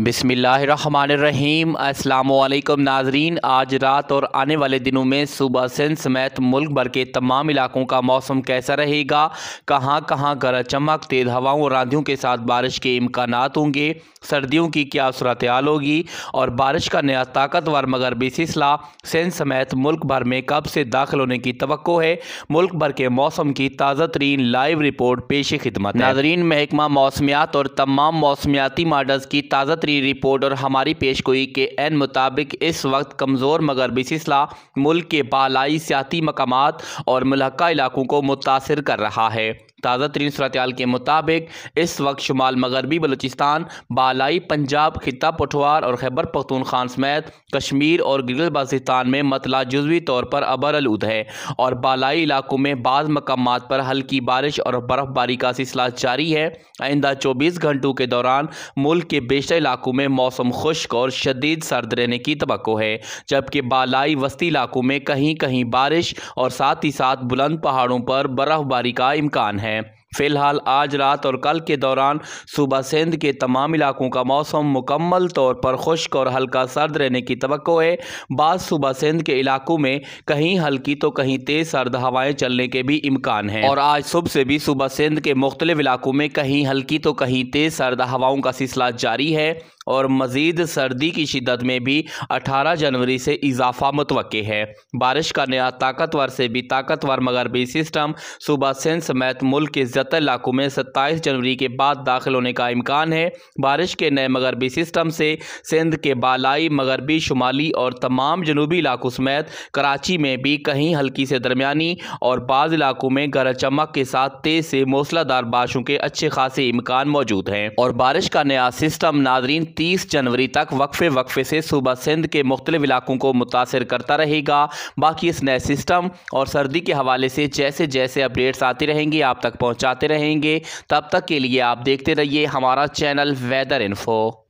बिसमीम् अल्लाम नाजरीन आज रात और आने वाले दिनों में सुबह सिंध समेत मुल्क भर के तमाम इलाकों का मौसम कैसा रहेगा कहाँ कहाँ गरज चमक तेज़ हवाओं और आंधियों के साथ बारिश के इम्कान होंगे सर्दियों की क्या सूरत हाल होगी और बारिश का नया ताकतवर मगरबी सिलसिला सिंध समेत मुल्क भर में कब से दाखिल होने की तो है मुल्क भर के मौसम की ताज़ा तरीन लाइव रिपोर्ट पेश खिदमत नाजरीन महकमा मौसमियात और तमाम मौसमियाती मॉडल्स की ताज़ा आखिरी रिपोर्ट और हमारी पेशगोई के एन मुताबिक इस वक्त कमज़ोर मगर सिलसिला मुल्क के बालाई सियाती मकाम और मुलहका इलाकों को मुतासर कर रहा है ताज़ा तरीन सूरत के मुताबिक इस वक्त शुमाल मगरबी बलूचिस्तान बालाई पंजाब खिता पठवार और खैबर पखतूनखान समेत कश्मीर और गिलगित बल्तिस्तान में मतला जजवी तौर पर अबर आलूद है और बालाई इलाकों में बाद मकाम पर हल्की बारिश और बर्फ़बारी का सिलसिला जारी है आइंदा चौबीस घंटों के दौरान मुल्क के बेशर इलाकों में मौसम खुश्क और शदीद सर्द रहने की तो है जबकि बालाई वस्ती इलाकों में कहीं कहीं बारिश और साथ ही साथ बुलंद पहाड़ों पर बर्फ़बारी का इम्कान है फिलहाल आज रात और कल के दौरान सूबा सिंध के तमाम इलाकों का मौसम मुकम्मल तौर पर खुश्क और हल्का सर्द रहने की तो है बाद सुबह सिंध के इलाकों में कहीं हल्की तो कहीं तेज़ सर्द हवाएं चलने के भी इम्कान है और आज सुबह से भी सुबह सिंध के मुख्तलिफ इलाकों में कहीं हल्की तो कहीं तेज़ सर्द हवाओं का सिलसिला जारी है और मज़ीद सर्दी की शिदत में भी 18 जनवरी से इजाफा मुतव है बारिश का नया ताकतवर से भी ताकतवर मगरबी सिस्टम सुबह सिंध समेत मुल्क के ज़्यादा इलाकों में 27 जनवरी के बाद दाखिल होने का इम्कान है बारिश के नए मगरबी सिस्टम से सिंध के बालाई मगरबी शुमाली और तमाम जनूबी इलाकों समेत कराची में भी कहीं हल्की से दरमियानी और बाज़ इलाकों में गरज चमक के साथ तेज़ से मौसलादार बारिशों के अच्छे खासे इम्कान मौजूद हैं और बारिश का नया सिस्टम नादरीन तीस जनवरी तक वक्फे वक्फे से सूबा सिंध के मुख्तलिफ इलाकों को मुतासर करता रहेगा बाकी इस नए सिस्टम और सर्दी के हवाले से जैसे जैसे अपडेट्स आती रहेंगे आप तक पहुँचाते रहेंगे तब तक के लिए आप देखते रहिए हमारा चैनल वेदर इन्फो